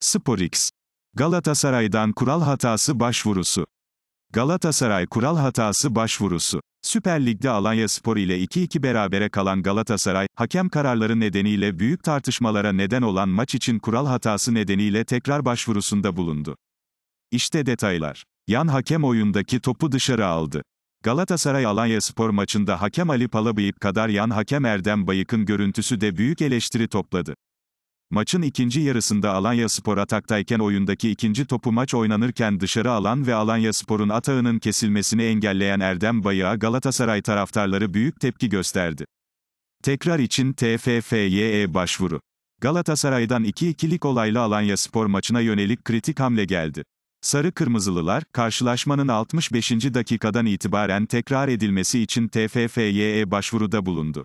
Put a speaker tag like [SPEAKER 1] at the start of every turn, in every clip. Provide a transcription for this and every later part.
[SPEAKER 1] Sporx. Galatasaray'dan kural hatası başvurusu. Galatasaray kural hatası başvurusu. Süper Lig'de Alanya Spor ile 2-2 berabere kalan Galatasaray, hakem kararları nedeniyle büyük tartışmalara neden olan maç için kural hatası nedeniyle tekrar başvurusunda bulundu. İşte detaylar. Yan hakem oyundaki topu dışarı aldı. Galatasaray Alanya Spor maçında hakem Ali Palabıyık kadar yan hakem Erdem Bayık'ın görüntüsü de büyük eleştiri topladı. Maçın ikinci yarısında Alanya Spor ataktayken oyundaki ikinci topu maç oynanırken dışarı alan ve Alanya Spor'un atağının kesilmesini engelleyen Erdem Bayağı, Galatasaray taraftarları büyük tepki gösterdi. Tekrar için TFFYE başvuru. Galatasaray'dan 2-2'lik olaylı Alanya Spor maçına yönelik kritik hamle geldi. Sarı Kırmızılılar, karşılaşmanın 65. dakikadan itibaren tekrar edilmesi için TFFYE başvuruda bulundu.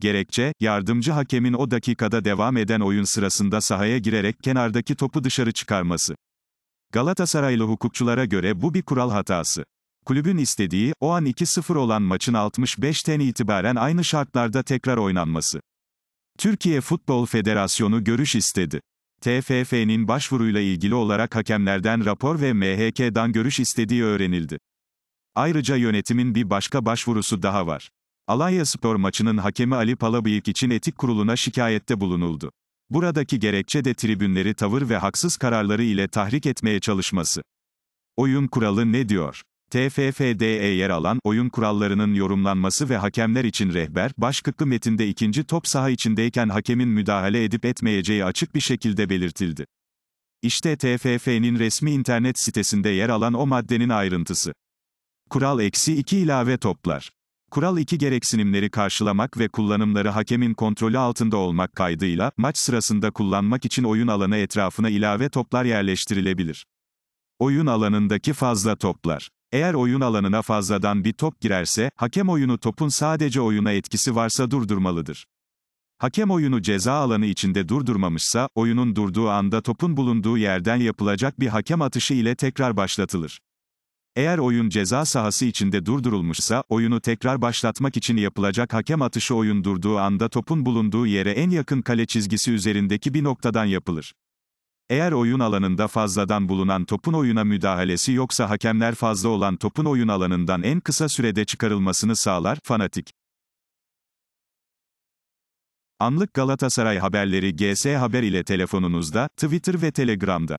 [SPEAKER 1] Gerekçe, yardımcı hakemin o dakikada devam eden oyun sırasında sahaya girerek kenardaki topu dışarı çıkarması. Galatasaraylı hukukçulara göre bu bir kural hatası. Kulübün istediği, o an 2-0 olan maçın 65'ten itibaren aynı şartlarda tekrar oynanması. Türkiye Futbol Federasyonu görüş istedi. TFF'nin başvuruyla ilgili olarak hakemlerden rapor ve MHK'dan görüş istediği öğrenildi. Ayrıca yönetimin bir başka başvurusu daha var. Alanya Spor maçının hakemi Ali Palabıyık için etik kuruluna şikayette bulunuldu. Buradaki gerekçe de tribünleri tavır ve haksız kararları ile tahrik etmeye çalışması. Oyun kuralı ne diyor? TFFD'ye yer alan oyun kurallarının yorumlanması ve hakemler için rehber, başkıklı metinde ikinci top saha içindeyken hakemin müdahale edip etmeyeceği açık bir şekilde belirtildi. İşte TFF'nin resmi internet sitesinde yer alan o maddenin ayrıntısı. Kural eksi 2 ilave toplar. Kural 2 gereksinimleri karşılamak ve kullanımları hakemin kontrolü altında olmak kaydıyla, maç sırasında kullanmak için oyun alanı etrafına ilave toplar yerleştirilebilir. Oyun alanındaki fazla toplar. Eğer oyun alanına fazladan bir top girerse, hakem oyunu topun sadece oyuna etkisi varsa durdurmalıdır. Hakem oyunu ceza alanı içinde durdurmamışsa, oyunun durduğu anda topun bulunduğu yerden yapılacak bir hakem atışı ile tekrar başlatılır. Eğer oyun ceza sahası içinde durdurulmuşsa, oyunu tekrar başlatmak için yapılacak hakem atışı oyun durduğu anda topun bulunduğu yere en yakın kale çizgisi üzerindeki bir noktadan yapılır. Eğer oyun alanında fazladan bulunan topun oyuna müdahalesi yoksa hakemler fazla olan topun oyun alanından en kısa sürede çıkarılmasını sağlar, fanatik. Anlık Galatasaray haberleri GS Haber ile telefonunuzda, Twitter ve Telegram'da